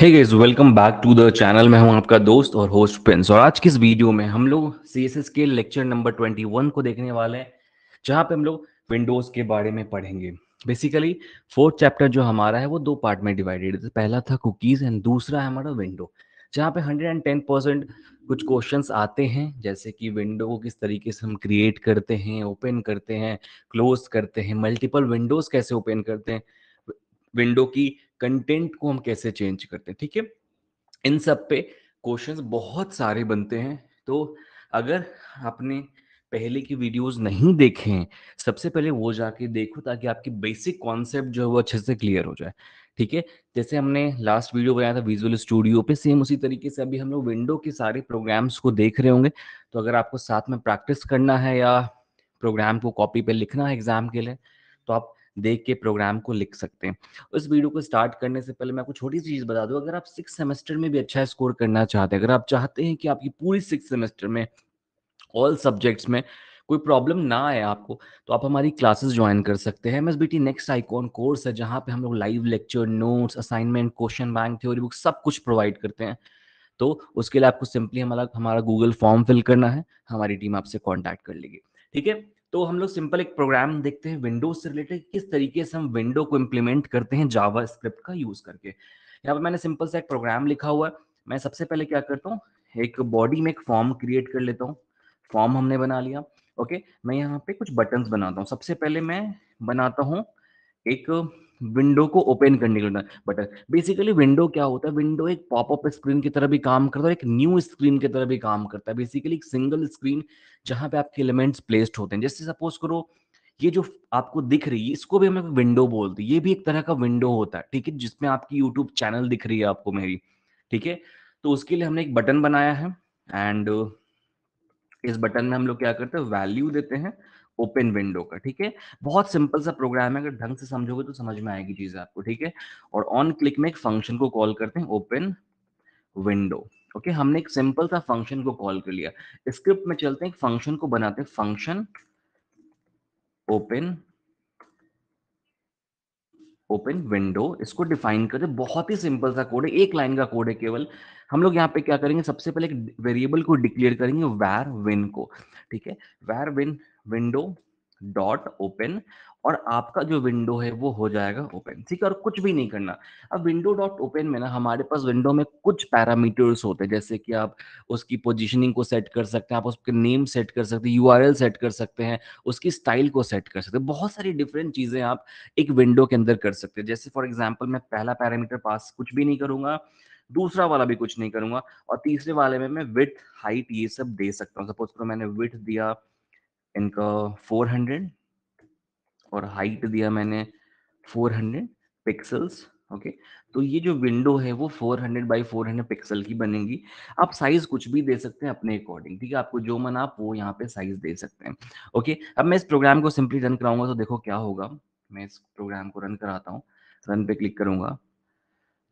Hey guys welcome back to the channel मैं हूं आपका दोस्त और होस्ट प्रिंस और आज की इस वीडियो में हम लोग सीएसएस के लेक्चर नंबर 21 को देखने वाले हैं जहां पे हम लोग विंडोज के बारे में पढ़ेंगे बेसिकली फोर्थ चैप्टर जो हमारा है वो दो पार्ट में डिवाइडेड है पहला था कुकीज एंड दूसरा है हमारा विंडो जहाँ पे 110 कुछ क्वेश्चंस आते हैं जैसे कि विंडो को किस तरीके से हम क्रिएट करते हैं ओपन करते हैं क्लोज करते हैं मल्टीपल विंडोज कैसे ओपन करते हैं विंडो की कंटेंट को हम कैसे चेंज करते हैं ठीक है इन सब पे क्वेश्चंस बहुत सारे बनते हैं तो अगर आपने पहले की वीडियोस नहीं देखे हैं सबसे पहले वो जाके देखो ताकि आपकी बेसिक कॉन्सेप्ट जो है वो अच्छे से क्लियर हो जाए ठीक है जैसे हमने लास्ट वीडियो बनाया था विजुअल स्टूडियो पे सेम उसी तरीके से अभी हम लोग विंडो के सारे प्रोग्राम्स को देख रहे होंगे तो अगर आपको साथ में प्रैक्टिस करना है या प्रोग्राम को कॉपी पे लिखना है एग्जाम के लिए तो आप देख के प्रोग्राम को लिख सकते हैं उस वीडियो को स्टार्ट करने से पहले मैं आपको छोटी सी चीज़ बता दूँ अगर आप सिक्स सेमेस्टर में भी अच्छा स्कोर करना चाहते हैं अगर आप चाहते हैं कि आपकी पूरी सिक्स सेमेस्टर में ऑल सब्जेक्ट्स में कोई प्रॉब्लम ना आए आपको तो आप हमारी क्लासेस ज्वाइन कर सकते हैं M S B T next icon course है जहाँ पे हम लोग live lecture notes assignment question bank theory book सब कुछ प्रोवाइड करते हैं तो उसके लिए आपको सिंपली हमारा हमारा गूगल फॉर्म फिल करना है हमारी टीम आपसे कॉन्टैक्ट कर लेगी ठीक है तो हम लोग सिंपल एक प्रोग्राम देखते हैं विंडो से रिलेटेड किस तरीके से हम विंडो को इम्प्लीमेंट करते हैं जावा स्क्रिप्ट का यूज करके यहाँ पर मैंने सिंपल सा एक प्रोग्राम लिखा हुआ है मैं सबसे पहले क्या करता हूँ एक बॉडी में एक फॉर्म क्रिएट कर लेता हूँ फॉर्म हमने बना लिया ओके मैं यहाँ पे कुछ बटन बनाता हूँ सबसे पहले मैं बनाता हूँ एक विंडो को ओपन करने के लिए बट बेसिकली विंडो क्या होता है विंडो एक पॉपअप स्क्रीन की तरह भी काम करता है एक न्यू स्क्रीन की तरह भी काम करता है बेसिकली एक सिंगल स्क्रीन जहां पे आपके एलिमेंट्स प्लेस्ड होते हैं जैसे सपोज करो ये जो आपको दिख रही है इसको भी हम विंडो बोलते हैं ये भी एक तरह का विंडो होता है ठीक है जिसमें आपकी यूट्यूब चैनल दिख रही है आपको मेरी ठीक है तो उसके लिए हमने एक बटन बनाया है एंड इस बटन में हम लोग क्या करते हैं वैल्यू देते हैं ओपन विंडो का ठीक है बहुत सिंपल सा प्रोग्राम है अगर ढंग से समझोगे तो समझ में आएगी चीज आपको ठीक है और ऑन क्लिक में एक फंक्शन को कॉल करते हैं ओपन विंडो ओके हमने एक सिंपल सा फंक्शन को कॉल कर लिया स्क्रिप्ट में चलते हैं एक फंक्शन को बनाते हैं फंक्शन ओपन ओपन विंडो इसको डिफाइन करें बहुत ही सिंपल सा कोड है एक लाइन का कोड है केवल हम लोग यहाँ पे क्या करेंगे सबसे पहले एक वेरिएबल को डिक्लेयर करेंगे वैर विन को ठीक है वैर विन विंडो डॉट ओपन और आपका जो विंडो है वो हो जाएगा ओपन ठीक है और कुछ भी नहीं करना अब विंडो डॉट ओपन में ना हमारे पास विंडो में कुछ पैरामीटर्स होते हैं जैसे कि आप उसकी पोजीशनिंग को सेट कर सकते हैं आप उसके नेम सेट कर सकते हैं यूआरएल सेट कर सकते हैं उसकी स्टाइल को सेट कर सकते हैं बहुत सारी डिफरेंट चीज़ें आप एक विंडो के अंदर कर सकते हैं जैसे फॉर एग्जाम्पल मैं पहला पैरामीटर पास कुछ भी नहीं करूंगा दूसरा वाला भी कुछ नहीं करूंगा और तीसरे वाले में मैं विथ हाइट ये सब दे सकता हूँ सपोज करो मैंने विथ दिया इनका 400 और हाइट दिया मैंने 400 पिक्सल्स ओके तो ये जो विंडो है वो 400 हंड्रेड बाई फोर पिक्सल की बनेगी आप साइज कुछ भी दे सकते हैं अपने अकॉर्डिंग ठीक है आपको जो मन आप वो यहाँ पे साइज दे सकते हैं ओके अब मैं इस प्रोग्राम को सिंपली रन कराऊंगा तो देखो क्या होगा मैं इस प्रोग्राम को रन कराता हूँ रन पे क्लिक करूंगा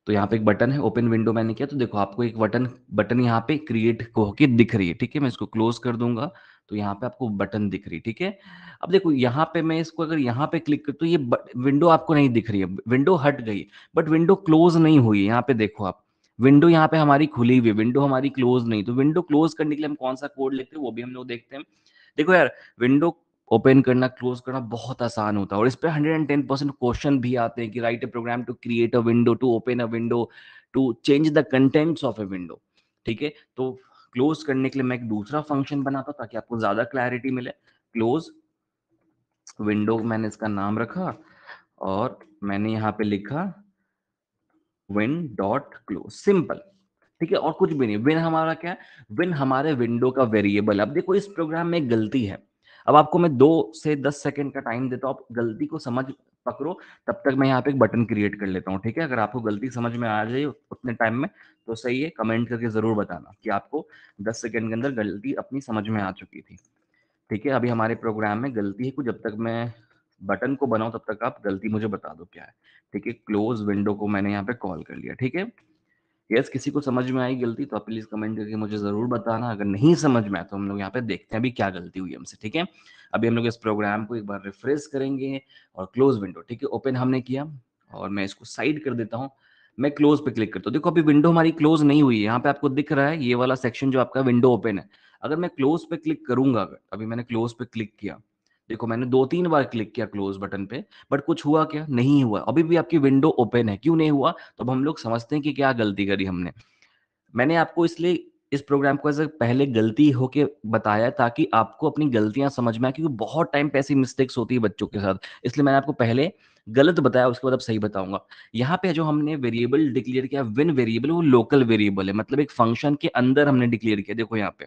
तो यहाँ पे एक बटन है ओपन विंडो मैंने किया तो देखो आपको एक बटन बटन यहाँ पे क्रिएट को के दिख रही है ठीक है मैं इसको क्लोज कर दूंगा तो यहाँ पे आपको बटन दिख रही ठीक है अब देखो यहाँ पे मैं इसको अगर यहाँ पे क्लिक कर तो ये विंडो आपको नहीं दिख रही है विंडो हट गई बट विंडो क्लोज नहीं हुई है यहाँ पे देखो आप विंडो यहाँ पे हमारी खुली हुई विंडो हमारी क्लोज नहीं तो विंडो क्लोज करने के लिए हम कौन सा कोड लिखते हैं वो भी हम लोग देखते हैं देखो यार विंडो ओपन करना क्लोज करना बहुत आसान होता है और इस पर hundred and ten percent question भी आते हैं कि write a program to create a window to open a window to change the contents of a window ठीक है तो क्लोज करने के लिए मैं एक दूसरा फंक्शन बनाता ताकि आपको ज्यादा क्लैरिटी मिले क्लोज विंडो मैंने इसका नाम रखा और मैंने यहाँ पे लिखा विन डॉट क्लोज सिंपल ठीक है और कुछ भी नहीं विन हमारा क्या है विन हमारे विंडो का वेरिएबल अब देखो इस प्रोग्राम में गलती है अब आपको मैं दो से दस सेकेंड का टाइम देता हूँ आप गलती को समझ पकड़ो तब तक मैं यहाँ पे एक बटन क्रिएट कर लेता हूँ ठीक है अगर आपको गलती समझ में आ जाए उतने टाइम में तो सही है कमेंट करके ज़रूर बताना कि आपको 10 सेकंड के अंदर गलती अपनी समझ में आ चुकी थी ठीक है अभी हमारे प्रोग्राम में गलती है कुछ जब तक मैं बटन को बनाऊँ तब तक आप गलती मुझे बता दो क्या है ठीक है क्लोज विंडो को मैंने यहाँ पे कॉल कर लिया ठीक है यस किसी को समझ में आई गलती तो आप प्लीज कमेंट करके मुझे जरूर बताना अगर नहीं समझ में आया तो हम लोग यहाँ पे देखते हैं अभी क्या गलती हुई हमसे ठीक है अभी हम लोग इस प्रोग्राम को एक बार रिफ्रेश करेंगे और क्लोज विंडो ठीक है ओपन हमने किया और मैं इसको साइड कर देता हूँ मैं क्लोज पे क्लिक करता हूँ देखो अभी विंडो हमारी क्लोज नहीं हुई है यहाँ पे आपको दिख रहा है ये वाला सेक्शन जो आपका विंडो ओपन है अगर मैं क्लोज पे क्लिक करूंगा अगर अभी मैंने क्लोज पे क्लिक किया देखो मैंने दो तीन बार क्लिक किया क्लोज बटन पे बट कुछ हुआ क्या नहीं हुआ अभी भी आपकी विंडो ओपन है क्यों नहीं हुआ तो अब हम लोग समझते हैं कि क्या गलती करी हमने मैंने आपको इसलिए इस प्रोग्राम को ऐसे पहले गलती होके बताया ताकि आपको अपनी गलतियां समझ में आए क्योंकि बहुत टाइम पे ऐसी मिस्टेक्स होती है बच्चों के साथ इसलिए मैंने आपको पहले गलत बताया उसके बाद अब सही बताऊंगा यहाँ पे जो हमने वेरिएबल डिक्लेयर किया विन वेरिएबल वो लोकल वेरिएबल है मतलब एक फंक्शन के अंदर हमने डिक्लेयर किया देखो यहाँ पे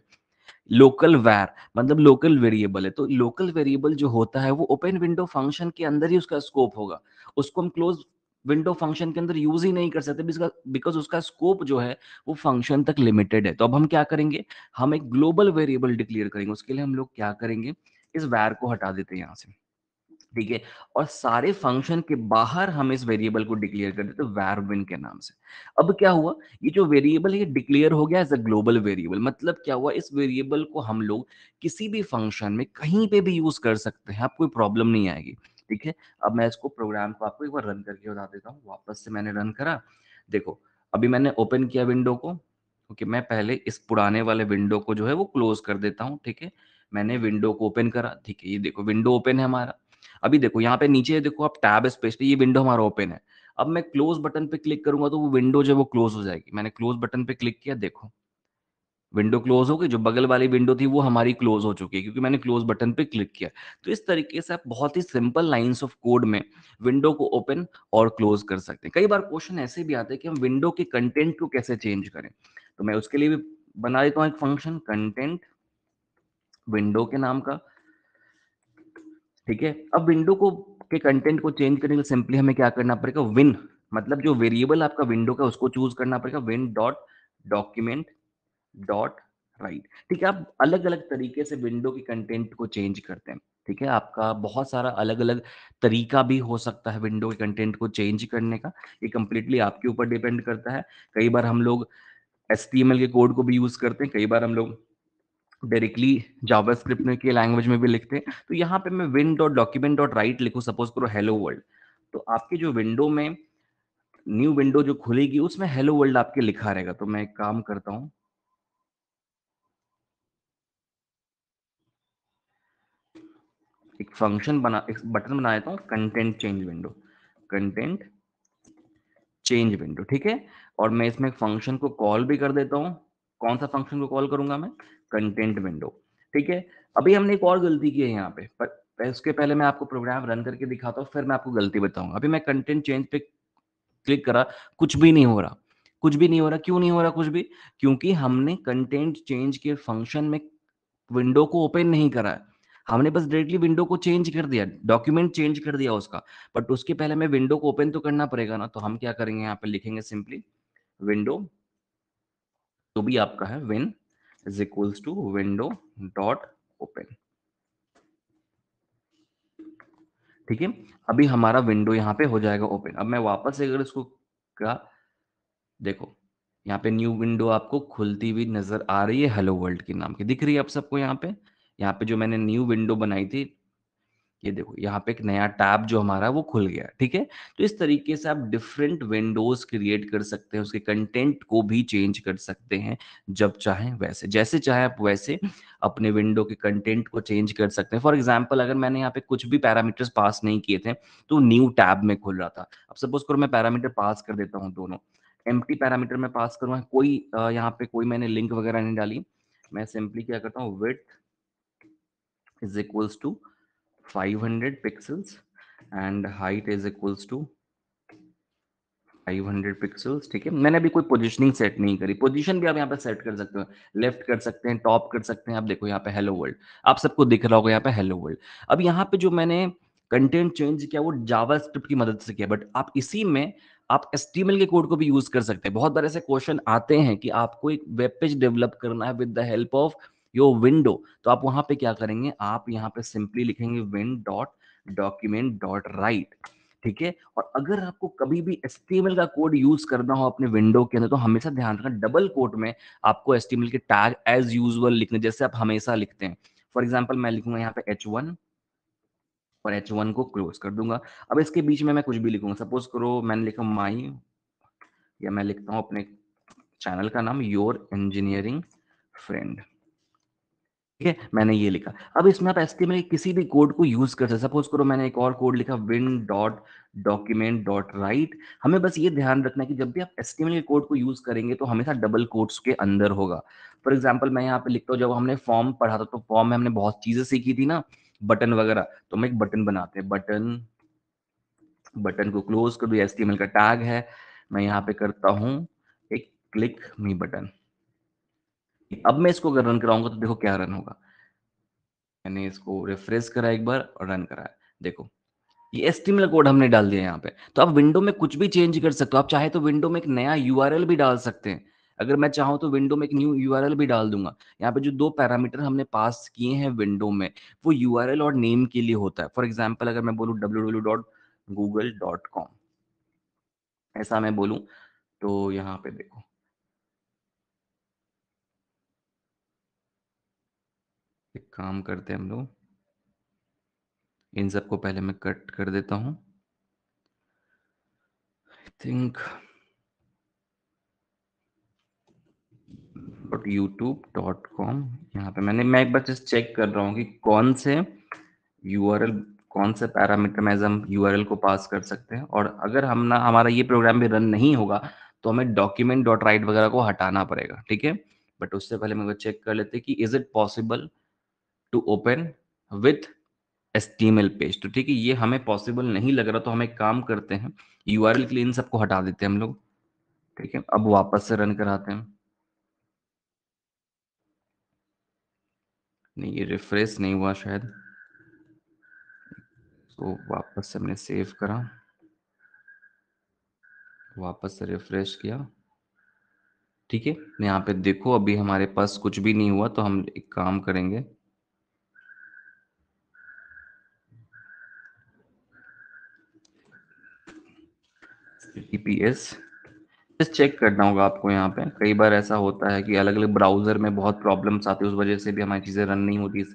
लोकल वैर मतलब लोकल वेरिएबल है तो लोकल वेरिएबल जो होता है वो ओपन विंडो फंक्शन के अंदर ही उसका स्कोप होगा उसको हम क्लोज विंडो फंक्शन के अंदर यूज ही नहीं कर सकते बिकॉज उसका स्कोप जो है वो फंक्शन तक लिमिटेड है तो अब हम क्या करेंगे हम एक ग्लोबल वेरिएबल डिक्लेयर करेंगे उसके लिए हम लोग क्या करेंगे इस वैर को हटा देते हैं यहाँ से ठीक है और सारे फंक्शन के बाहर हम इस वेरिएबल को डिक्लेयर कर देते वैर विन के नाम से अब क्या हुआ ये जो वेरिएबल है ये डिक्लेयर हो गया एज अ ग्लोबल वेरिएबल मतलब क्या हुआ इस वेरिएबल को हम लोग किसी भी फंक्शन में कहीं पे भी यूज कर सकते हैं आपको प्रॉब्लम नहीं आएगी ठीक है अब मैं इसको प्रोग्राम को आपको एक बार रन करके बता देता हूँ वापस से मैंने रन करा देखो अभी मैंने ओपन किया विंडो को ओके मैं पहले इस पुराने वाले विंडो को जो है वो क्लोज कर देता हूँ ठीक है मैंने विंडो को ओपन करा ठीक है ये देखो विंडो ओपन है हमारा अभी देखो यहाँ पे नीचे देखो आप टैब स्पेस पे ये विंडो हमारा ओपन है अब मैं क्लोज बटन पे क्लिक करूंगा तो वो विंडो जो है वो क्लोज हो जाएगी मैंने क्लोज बटन पे क्लिक किया देखो विंडो क्लोज हो गई जो बगल वाली विंडो थी वो हमारी क्लोज हो चुकी है क्योंकि मैंने क्लोज बटन पे क्लिक किया तो इस तरीके से आप बहुत ही सिंपल लाइंस ऑफ कोड में विंडो को ओपन और क्लोज कर सकते हैं कई बार क्वेश्चन ऐसे भी आते हैं कि हम विंडो के कंटेंट को कैसे चेंज करें तो मैं उसके लिए भी बना देता हूँ एक फंक्शन कंटेंट विंडो के नाम का ठीक है अब विंडो को के कंटेंट को चेंज करने के लिए सिंपली हमें क्या करना पड़ेगा विन मतलब जो वेरिएबल आपका विंडो का उसको चूज करना पड़ेगा win dot document dot write ठीक है आप अलग अलग तरीके से विंडो के कंटेंट को चेंज करते हैं ठीक है आपका बहुत सारा अलग अलग तरीका भी हो सकता है विंडो के कंटेंट को चेंज करने का ये कंप्लीटली आपके ऊपर डिपेंड करता है कई बार हम लोग एस के कोड को भी यूज करते हैं कई बार हम लोग डायरेक्टली जावास्क्रिप्ट के लैंग्वेज में भी लिखते हैं तो यहाँ पे मैं win dot document dot write लिखू सपोज करो हेलो वर्ल्ड तो आपके जो विंडो में न्यू विंडो जो खुलेगी उसमें हेलो वर्ल्ड आपके लिखा रहेगा तो मैं एक काम करता हूं एक फंक्शन बना एक बटन बना देता हूँ content change window content change window ठीक है और मैं इसमें एक फंक्शन को कॉल भी कर देता हूँ कौन सा फंक्शन को कॉल करूंगा मैं कंटेंट विंडो ठीक है अभी हमने एक और गलती की है यहाँ पे पर उसके पहले मैं आपको प्रोग्राम रन करके दिखाता हूँ फिर मैं आपको गलती बताऊंगा अभी मैं कंटेंट चेंज पे क्लिक करा कुछ भी नहीं हो रहा कुछ भी नहीं हो रहा क्यों नहीं हो रहा कुछ भी क्योंकि हमने कंटेंट चेंज के फंक्शन में विंडो को ओपन नहीं करा है हमने बस डायरेक्टली विंडो को चेंज कर दिया डॉक्यूमेंट चेंज कर दिया उसका बट उसके पहले हमें विंडो को ओपन तो करना पड़ेगा ना तो हम क्या करेंगे यहाँ पे लिखेंगे सिंपली विंडो तो भी आपका है win is equals to window dot open ठीक है अभी हमारा विंडो यहां पे हो जाएगा ओपन अब मैं वापस अगर इसको का देखो यहाँ पे न्यू विंडो आपको खुलती हुई नजर आ रही है हेलो वर्ल्ड के नाम की दिख रही है आप सबको यहाँ पे यहाँ पे जो मैंने न्यू विंडो बनाई थी ये देखो यहाँ पे एक नया टैब जो हमारा वो खुल गया ठीक है तो इस तरीके से आप डिफरेंट विंडोज क्रिएट कर सकते हैं उसके कंटेंट को भी चेंज कर सकते हैं जब चाहें वैसे जैसे चाहे आप वैसे अपने विंडो के कंटेंट को चेंज कर सकते हैं फॉर एग्जाम्पल अगर मैंने यहाँ पे कुछ भी पैरामीटर्स पास नहीं किए थे तो न्यू टैब में खुल रहा था अब सपोज करो मैं पैरामीटर पास कर देता हूँ दोनों एम पैरामीटर में पास करूँ कोई यहाँ पे कोई मैंने लिंक वगैरह नहीं डाली मैं सिंपली क्या करता हूँ width is equals to 500 pixels and height is equals to 500 pixels ठीक है मैंने अभी कोई positioning set नहीं करी position भी आप यहाँ पे set कर सकते हो left कर सकते हैं top कर सकते हैं आप देखो यहाँ पे hello world आप सबको दिख रहा होगा यहाँ पे hello world अब यहाँ पे जो मैंने content change किया वो जावा स्क्रिप्ट की मदद से किया but आप इसी में आप HTML के कोड को भी यूज कर सकते हैं बहुत बार ऐसे क्वेश्चन आते हैं कि आपको एक वेब पेज डेवलप करना है with the help of your window तो आप वहां पे क्या करेंगे आप यहाँ पे सिंपली लिखेंगे win dot document dot write ठीक है और अगर आपको कभी भी एस का कोड यूज करना हो अपने विंडो के अंदर तो हमेशा ध्यान रखना डबल कोट में आपको एस के टैग एज यूजल लिखने जैसे आप हमेशा लिखते हैं फॉर एग्जाम्पल मैं लिखूंगा यहाँ पे एच और एच को क्लोज कर दूंगा अब इसके बीच में मैं कुछ भी लिखूंगा सपोज करो मैंने लिखा माई या मैं लिखता हूँ अपने चैनल का नाम योर इंजीनियरिंग फ्रेंड ठीक है मैंने ये लिखा अब इसमें आप एसके में किसी भी कोड को यूज कर सकते सपोज करो मैंने एक और कोड लिखा win dot document dot write हमें बस ये ध्यान रखना है कि जब भी आप एस के कोड को यूज करेंगे तो हमेशा डबल कोड्स के अंदर होगा फॉर एग्जाम्पल मैं यहाँ पे लिखता हूँ जब हमने फॉर्म पढ़ा था तो फॉर्म में हमने बहुत चीजें सीखी थी ना बटन वगैरह तो हम एक बटन बनाते हैं बटन बटन को क्लोज कर दो एस का टैग है मैं यहाँ पे करता हूँ एक क्लिक मी बटन अब मैं इसको अगर रन कराऊंगा तो देखो क्या रन होगा मैंने इसको रिफ्रेश करा एक बार और रन कराया देखो ये एस्टिमल कोड हमने डाल दिया यहाँ पे तो आप विंडो में कुछ भी चेंज कर सकते हो आप चाहे तो विंडो में एक नया यू भी डाल सकते हैं अगर मैं चाहूँ तो विंडो में एक न्यू यू भी डाल दूंगा यहाँ पे जो दो पैरामीटर हमने पास किए हैं विंडो में वो यू और नेम के लिए होता है फॉर एग्जाम्पल अगर मैं बोलूँ डब्ल्यू ऐसा मैं बोलूँ तो यहाँ पे देखो एक काम करते हैं हम लोग इन सबको पहले मैं कट कर देता हूँ I think dot YouTube dot com यहाँ पे मैंने मैं एक बार जस्ट चेक कर रहा हूँ कि कौन से यू कौन से पैरामीटर में हम यू को पास कर सकते हैं और अगर हम ना हमारा ये प्रोग्राम भी रन नहीं होगा तो हमें डॉक्यूमेंट डॉट राइट वगैरह को हटाना पड़ेगा ठीक है बट उससे पहले मैं चेक कर लेते कि is it possible to open with S page तो ठीक है ये हमें पॉसिबल नहीं लग रहा तो हम एक काम करते हैं यू के लिए इन सबको हटा देते हैं हम लोग ठीक है अब वापस से रन कराते हैं नहीं ये रिफ्रेश नहीं हुआ शायद तो वापस से हमने सेव करा वापस से रिफ्रेश किया ठीक है यहाँ पे देखो अभी हमारे पास कुछ भी नहीं हुआ तो हम एक काम करेंगे टीपीएस जस्ट चेक करना होगा आपको यहाँ पे कई बार ऐसा होता है कि अलग अलग ब्राउजर में बहुत प्रॉब्लम्स आती है उस वजह से भी हमारी चीज़ें रन नहीं होती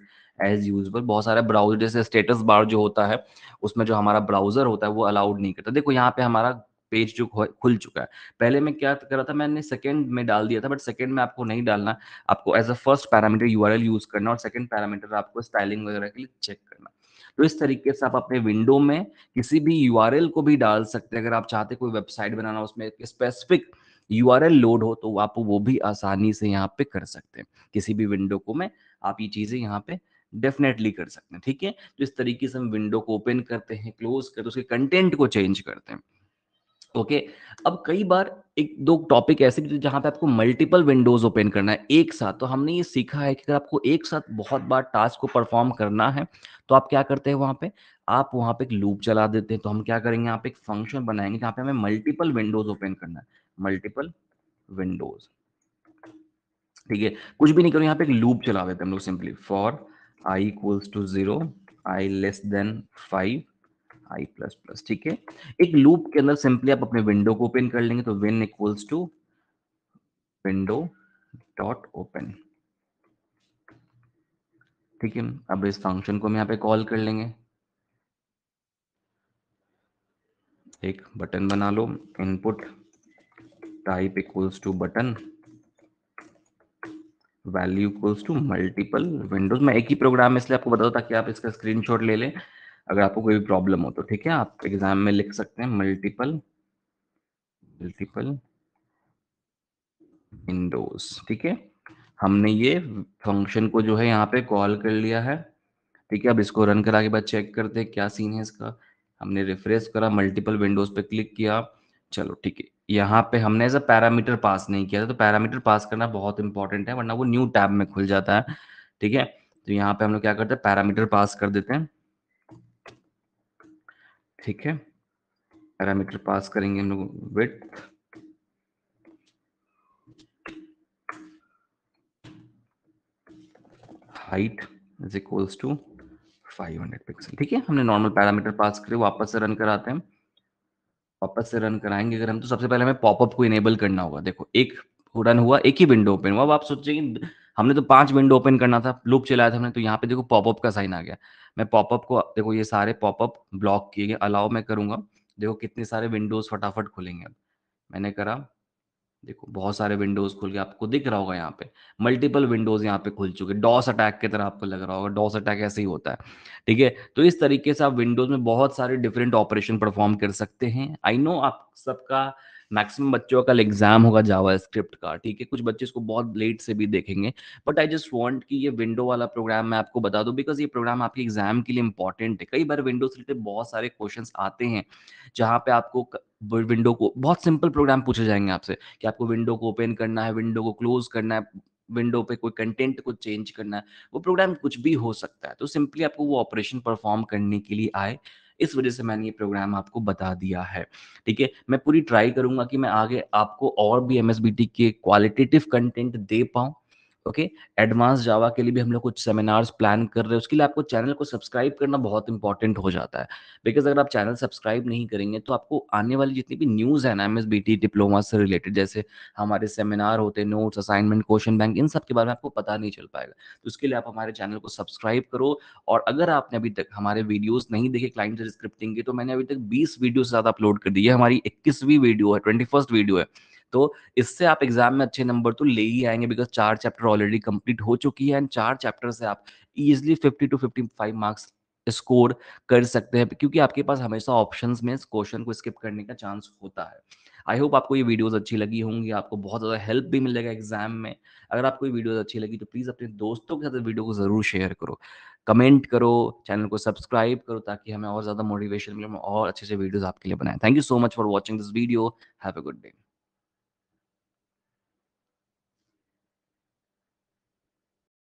एज यूजल बहुत सारे ब्राउजर जैसे स्टेटस बार जो होता है उसमें जो हमारा ब्राउजर होता है वो अलाउड नहीं करता देखो यहाँ पे हमारा पेज जो खुल चुका है पहले मैं क्या कर रहा था मैंने सेकंड में डाल दिया था बट सेकंड में आपको नहीं डालना आपको as a first parameter you use करना और सेकंड पैरामीटर आपको स्टाइलिंग वगैरह के लिए चेक करना तो इस तरीके से आप अपने विंडो में किसी भी यू को भी डाल सकते हैं अगर आप चाहते कोई वेबसाइट बनाना उसमें स्पेसिफिक यू लोड हो तो आप वो भी आसानी से यहाँ पे कर सकते हैं किसी भी विंडो को में आप ये चीज़ें यहाँ पे डेफिनेटली कर सकते हैं ठीक है तो इस तरीके से हम विंडो को ओपन करते हैं क्लोज करते हैं उसके कंटेंट को चेंज करते हैं ओके okay. अब कई बार एक दो टॉपिक ऐसे भी तो जहां पे आपको मल्टीपल विंडोज ओपन करना है एक साथ तो हमने ये सीखा है कि अगर आपको एक साथ बहुत बार टास्क को परफॉर्म करना है तो आप क्या करते हैं वहां पे आप वहां पे एक लूप चला देते हैं तो हम क्या करेंगे यहाँ पे एक फंक्शन बनाएंगे जहां पे हमें मल्टीपल विंडोज ओपन करना है मल्टीपल विंडोज ठीक है कुछ भी नहीं करो यहाँ पे एक लूप चला देते हैं हम लोग simply for i equals to zero i less than five i plus plus ठीक है एक लूप के अंदर सिंपली आप अपने विंडो को ओपन कर लेंगे तो win equals to window dot open ठीक है अब इस फंक्शन को हम यहाँ पे कॉल कर लेंगे एक बटन बना लो input type equals to button value equals to multiple windows मैं एक ही प्रोग्राम इसलिए आपको बता दूं ताकि आप इसका स्क्रीनशॉट ले लें अगर आपको कोई भी प्रॉब्लम हो तो ठीक है आप एग्जाम में लिख सकते हैं मल्टीपल मल्टीपल विंडोज ठीक है हमने ये फंक्शन को जो है यहाँ पे कॉल कर लिया है ठीक है अब इसको रन करा के बाद चेक करते हैं क्या सीन है इसका हमने रिफ्रेश करा मल्टीपल विंडोज पे क्लिक किया चलो ठीक है यहाँ पे हमने एज अ पैरामीटर पास नहीं किया था तो पैरामीटर पास करना बहुत इंपॉर्टेंट है वरना वो न्यू टैब में खुल जाता है ठीक है तो यहाँ पे हम लोग क्या करते हैं पैरामीटर पास कर देते हैं ठीक है पैरामीटर पास करेंगे हम लोग width height is equals to 500 pixel ठीक है हमने नॉर्मल पैरामीटर पास करे वापस से रन कराते हैं वापस से रन कराएंगे अगर हम तो सबसे पहले हमें पॉपअप को इनेबल करना होगा देखो एक रन हुआ एक ही विंडो ओपन हुआ अब आप सोचिए हमने तो पांच विंडो ओपन करना था लूप चलाया था हमने तो यहाँ पे देखो पॉपअप का साइन आ गया मैं पॉपअप को देखो ये सारे पॉपअप ब्लॉक किए गए अलाउ मैं करूंगा देखो कितने सारे विंडोज फटाफट खुलेंगे अब मैंने करा देखो बहुत सारे विंडोज खुल गए आपको दिख रहा होगा यहाँ पे मल्टीपल विंडोज यहाँ पे खुल चुके डॉस अटैक की तरह आपको लग रहा होगा डॉस अटैक ऐसे ही होता है ठीक है तो इस तरीके से आप विंडोज में बहुत सारे डिफरेंट ऑपरेशन परफॉर्म कर सकते हैं आई नो आप सबका मैक्सिमम बच्चों का कल एग्जाम होगा जावा स्क्रिप्ट का ठीक है कुछ बच्चे इसको बहुत लेट से भी देखेंगे बट आई जस्ट वॉन्ट कि ये विंडो वाला प्रोग्राम मैं आपको बता दूँ बिकॉज ये प्रोग्राम आपके एग्जाम के लिए इंपॉर्टेंट है कई बार विंडो से रिलेटेड बहुत सारे क्वेश्चन आते हैं जहाँ पे आपको विंडो को बहुत सिंपल प्रोग्राम पूछे जाएंगे आपसे कि आपको विंडो को ओपन करना है विंडो को क्लोज करना है विंडो पे कोई कंटेंट को चेंज करना है वो प्रोग्राम कुछ भी हो सकता है तो सिंपली आपको वो ऑपरेशन परफॉर्म करने के लिए आए इस वजह से मैंने ये प्रोग्राम आपको बता दिया है ठीक है मैं पूरी ट्राई करूंगा कि मैं आगे आपको और भी एम के क्वालिटेटिव कंटेंट दे पाऊँ ओके एडवांस जावा के लिए भी हम लोग कुछ सेमिनार्स प्लान कर रहे हैं उसके लिए आपको चैनल को सब्सक्राइब करना बहुत इंपॉर्टेंट हो जाता है बिकॉज अगर आप चैनल सब्सक्राइब नहीं करेंगे तो आपको आने वाली जितनी भी न्यूज़ है ना एम एस डिप्लोमा से रिलेटेड जैसे हमारे सेमिनार होते नोट्स असाइनमेंट क्वेश्चन बैंक इन सब के बारे में आपको पता नहीं चल पाएगा तो उसके लिए आप हमारे चैनल को सब्सक्राइब करो और अगर आपने अभी तक हमारे वीडियोज़ नहीं देखे क्लाइंट स्क्रिप्टिंग के तो मैंने अभी तक बीस वीडियो से ज़्यादा अपलोड कर दी है हमारी इक्कीसवीं वीडियो है ट्वेंटी वीडियो है तो इससे आप एग्जाम में अच्छे नंबर तो ले ही आएंगे बिकॉज चार चैप्टर ऑलरेडी कंप्लीट हो चुकी है एंड चार चैप्टर से आप easily fifty to fifty five marks score कर सकते हैं क्योंकि आपके पास हमेशा ऑप्शंस में इस क्वेश्चन को स्किप करने का चांस होता है आई होप आपको ये वीडियोस अच्छी लगी होंगी आपको बहुत ज़्यादा हेल्प भी मिलेगा एग्जाम में अगर आपको ये वीडियोस अच्छी लगी तो प्लीज़ अपने दोस्तों के साथ वीडियो को ज़रूर शेयर करो कमेंट करो चैनल को सब्सक्राइब करो ताकि हमें और ज़्यादा मोटिवेशन मिले और अच्छे से वीडियोज़ आपके लिए बनाए thank you so much for watching this video have a good day